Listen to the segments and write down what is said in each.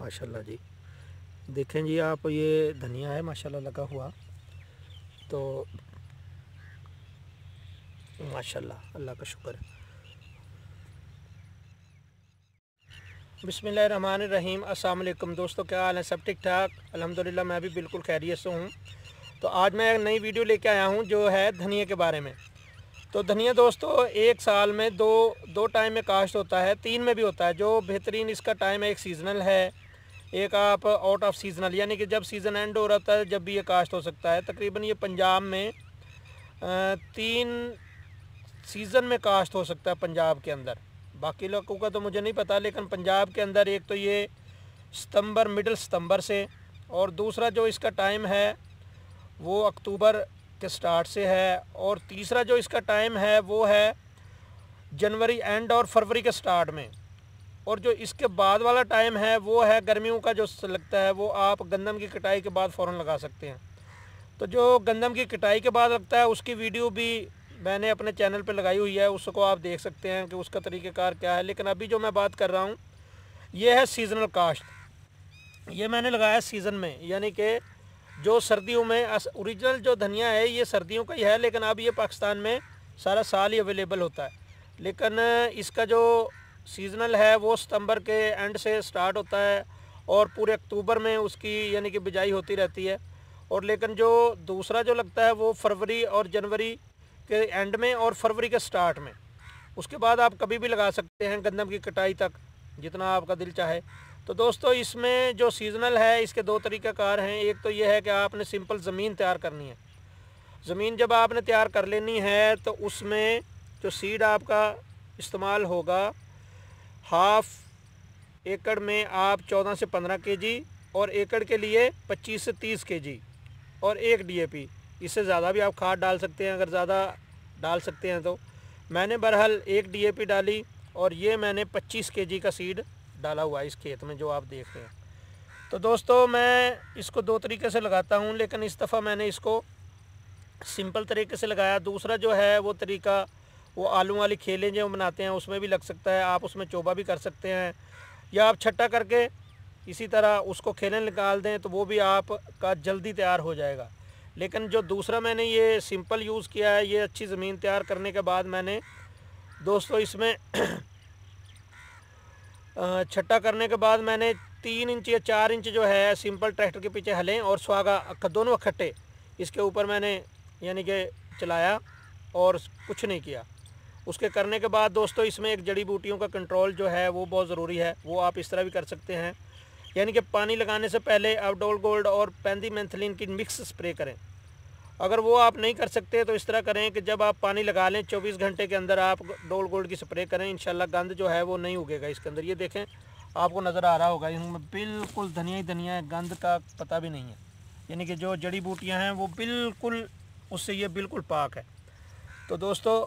माशाल्लाह जी देखें जी आप ये धनिया है माशाल्लाह लगा हुआ तो माशाल्लाह अल्लाह का शुक्र बिसमीम रहीम अस्सलाम दोस्तों क्या हाल है सब ठीक ठाक अल्हम्दुलिल्लाह मैं भी बिल्कुल खैरियत से हूँ तो आज मैं एक नई वीडियो लेके आया हूँ जो है धनिया के बारे में तो धनिया दोस्तों एक साल में दो दो टाइम में काश्त होता है तीन में भी होता है जो बेहतरीन इसका टाइम है एक सीज़नल है एक आप आउट ऑफ सीजनल यानी कि जब सीज़न एंड हो रहा था जब भी ये काश्त हो सकता है तकरीबन ये पंजाब में तीन सीज़न में काश्त हो सकता है पंजाब के अंदर बाकी लोगों का तो मुझे नहीं पता लेकिन पंजाब के अंदर एक तो ये सितंबर मिडिल सितंबर से और दूसरा जो इसका टाइम है वो अक्टूबर के स्टार्ट से है और तीसरा जो इसका टाइम है वो है जनवरी एंड और फरवरी के स्टार्ट में और जो इसके बाद वाला टाइम है वो है गर्मियों का जो लगता है वो आप गंदम की कटाई के बाद फ़ौर लगा सकते हैं तो जो गंदम की कटाई के बाद लगता है उसकी वीडियो भी मैंने अपने चैनल पर लगाई हुई है उसको आप देख सकते हैं कि उसका तरीक़ेकार क्या है लेकिन अभी जो मैं बात कर रहा हूँ ये है सीज़नल काश्त ये मैंने लगाया सीज़न में यानी कि जो सर्दियों में ओरिजिनल जो धनिया है ये सर्दियों का ही है लेकिन अब ये पाकिस्तान में सारा साल ही अवेलेबल होता है लेकिन इसका जो सीजनल है वो सितंबर के एंड से स्टार्ट होता है और पूरे अक्टूबर में उसकी यानी कि बिजाई होती रहती है और लेकिन जो दूसरा जो लगता है वो फरवरी और जनवरी के एंड में और फरवरी के स्टार्ट में उसके बाद आप कभी भी लगा सकते हैं गंदम की कटाई तक जितना आपका दिल चाहे तो दोस्तों इसमें जो सीजनल है इसके दो तरीक़ाकार हैं एक तो ये है कि आपने सिंपल ज़मीन तैयार करनी है ज़मीन जब आपने तैयार कर लेनी है तो उसमें जो सीड आपका इस्तेमाल होगा हाफ एकड़ में आप 14 से 15 केजी और एकड़ के लिए 25 से 30 केजी और एक डीएपी इससे ज़्यादा भी आप खाद डाल सकते हैं अगर ज़्यादा डाल सकते हैं तो मैंने बहरहाल एक डीएपी डाली और ये मैंने 25 केजी का सीड डाला हुआ है इस खेत में जो आप देख रहे हैं तो दोस्तों मैं इसको दो तरीके से लगाता हूँ लेकिन इस दफ़ा मैंने इसको सिंपल तरीके से लगाया दूसरा जो है वो तरीका वो आलू वाली खेलें जो बनाते हैं उसमें भी लग सकता है आप उसमें चोबा भी कर सकते हैं या आप छट्टा करके इसी तरह उसको खेलें निकाल दें तो वो भी आपका जल्दी तैयार हो जाएगा लेकिन जो दूसरा मैंने ये सिंपल यूज़ किया है ये अच्छी ज़मीन तैयार करने के बाद मैंने दोस्तों इसमें छट्टा करने के बाद मैंने तीन इंच या चार इंच जो है सिंपल ट्रैक्टर के पीछे हलें और सुहागा दोनों इकट्ठे इसके ऊपर मैंने यानी कि चलाया और कुछ नहीं किया उसके करने के बाद दोस्तों इसमें एक जड़ी बूटियों का कंट्रोल जो है वो बहुत ज़रूरी है वो आप इस तरह भी कर सकते हैं यानी कि पानी लगाने से पहले आप डोल गोल्ड और पैंदी मैंथलिन की मिक्स स्प्रे करें अगर वो आप नहीं कर सकते तो इस तरह करें कि जब आप पानी लगा लें 24 घंटे के अंदर आप डोल गोल्ड की स्प्रे करें इन गंद जो है वो नहीं उगेगा इसके अंदर ये देखें आपको नज़र आ रहा होगा इनमें बिल्कुल धनिया ही धनिया है गंद का पता भी नहीं है यानी कि जो जड़ी बूटियाँ हैं वो बिल्कुल उससे ये बिल्कुल पाक है तो दोस्तों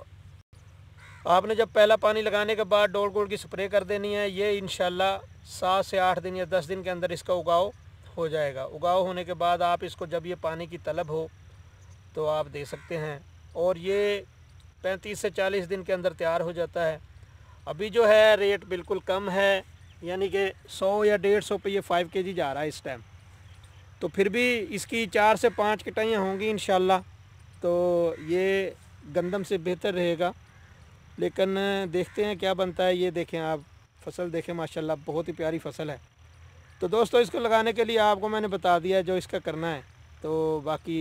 आपने जब पहला पानी लगाने के बाद डोल गोल की स्प्रे कर देनी है ये इन सात से आठ दिन या दस दिन के अंदर इसका उगाओ हो जाएगा उगाओ होने के बाद आप इसको जब ये पानी की तलब हो तो आप दे सकते हैं और ये पैंतीस से चालीस दिन के अंदर तैयार हो जाता है अभी जो है रेट बिल्कुल कम है यानी कि सौ या डेढ़ सौ पर यह फ़ाइव के जी जा रहा है इस टाइम तो फिर भी इसकी चार से पाँच कटाइयाँ होंगी इन तो ये गंदम से बेहतर रहेगा लेकिन देखते हैं क्या बनता है ये देखें आप फसल देखें माशाल्लाह बहुत ही प्यारी फसल है तो दोस्तों इसको लगाने के लिए आपको मैंने बता दिया जो इसका करना है तो बाकी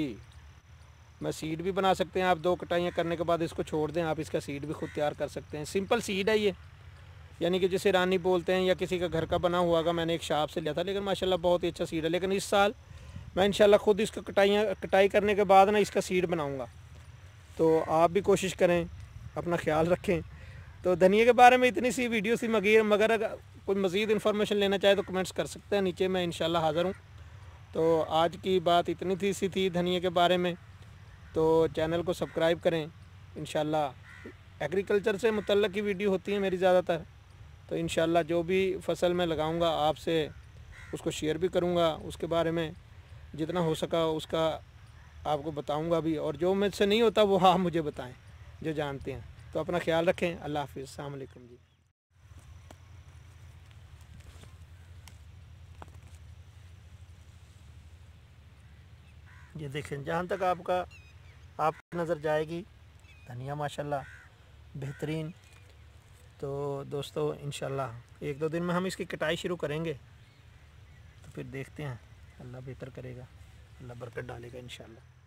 मैं सीड भी बना सकते हैं आप दो कटाइयाँ करने के बाद इसको छोड़ दें आप इसका सीड भी खुद तैयार कर सकते हैं सिंपल सीड है ये यानी कि जिसे रानी बोलते हैं या किसी का घर का बना हुआ का मैंने एक शाप से लिया था लेकिन माशाल्लाह बहुत ही अच्छा सीड है लेकिन इस साल मैं इंशाल्लाह खुद इसका कटाइयाँ कटाई करने के बाद ना इसका सीड बनाऊँगा तो आप भी कोशिश करें अपना ख्याल रखें तो धनिया के बारे में इतनी सी वीडियो सी मगीर मगर अगर कोई मज़ीद इन्फॉर्मेशन लेना चाहे तो कमेंट्स कर सकते हैं नीचे मैं इन हाज़िर हूँ तो आज की बात इतनी थी सी थी धनिया के बारे में तो चैनल को सब्सक्राइब करें इन एग्रीकल्चर से मुतल की वीडियो होती है मेरी ज़्यादातर तो इन जो भी फसल मैं लगाऊँगा आपसे उसको शेयर भी करूँगा उसके बारे में जितना हो सका उसका आपको बताऊँगा भी और जो मुझसे नहीं होता वो आप मुझे बताएँ जो जानते हैं तो अपना ख्याल रखें अल्लाह हाफिज़ अलकुम जी ये देखें जहाँ तक आपका आप नज़र जाएगी धनिया माशाल्लाह बेहतरीन तो दोस्तों इन एक दो दिन में हम इसकी कटाई शुरू करेंगे तो फिर देखते हैं अल्लाह बेहतर करेगा अल्लाह बरकत डालेगा इन